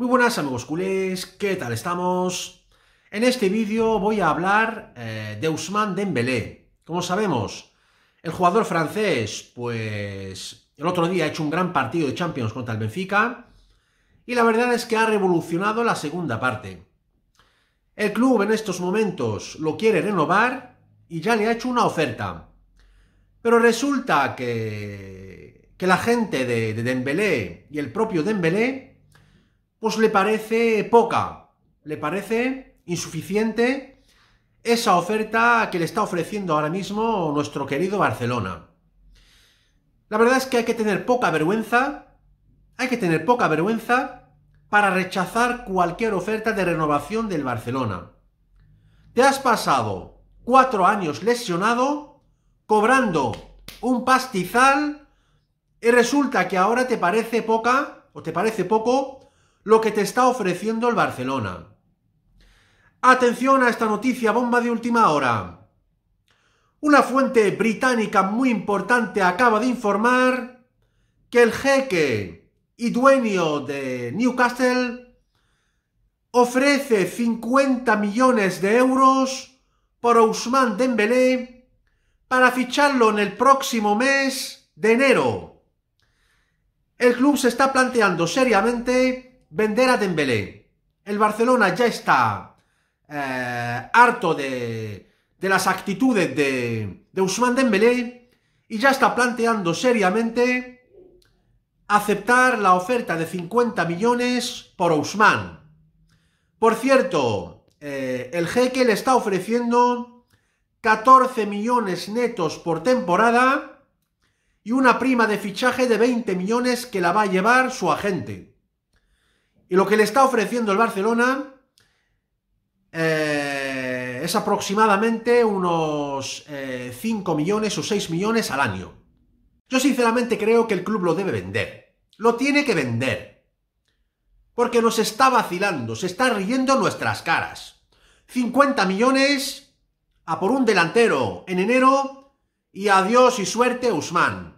Muy buenas amigos culés, ¿qué tal estamos? En este vídeo voy a hablar eh, de Ousmane Dembélé. Como sabemos, el jugador francés, pues el otro día ha hecho un gran partido de Champions contra el Benfica y la verdad es que ha revolucionado la segunda parte. El club en estos momentos lo quiere renovar y ya le ha hecho una oferta. Pero resulta que, que la gente de, de Dembélé y el propio Dembélé pues le parece poca, le parece insuficiente esa oferta que le está ofreciendo ahora mismo nuestro querido Barcelona. La verdad es que hay que tener poca vergüenza, hay que tener poca vergüenza para rechazar cualquier oferta de renovación del Barcelona. Te has pasado cuatro años lesionado, cobrando un pastizal, y resulta que ahora te parece poca, o te parece poco, lo que te está ofreciendo el Barcelona. Atención a esta noticia bomba de última hora. Una fuente británica muy importante acaba de informar que el jeque y dueño de Newcastle ofrece 50 millones de euros por Ousmane Dembélé para ficharlo en el próximo mes de enero. El club se está planteando seriamente vender a Dembélé. El Barcelona ya está eh, harto de, las actitudes de, de Usman Dembélé y ya está planteando seriamente aceptar la oferta de 50 millones por Usman. Por cierto, eh, el jeque le está ofreciendo 14 millones netos por temporada y una prima de fichaje de 20 millones que la va a llevar su agente. Y lo que le está ofreciendo el Barcelona eh, es aproximadamente unos 5 eh, millones o 6 millones al año. Yo sinceramente creo que el club lo debe vender. Lo tiene que vender. Porque nos está vacilando, se está riendo nuestras caras. 50 millones a por un delantero en enero y adiós y suerte Usman.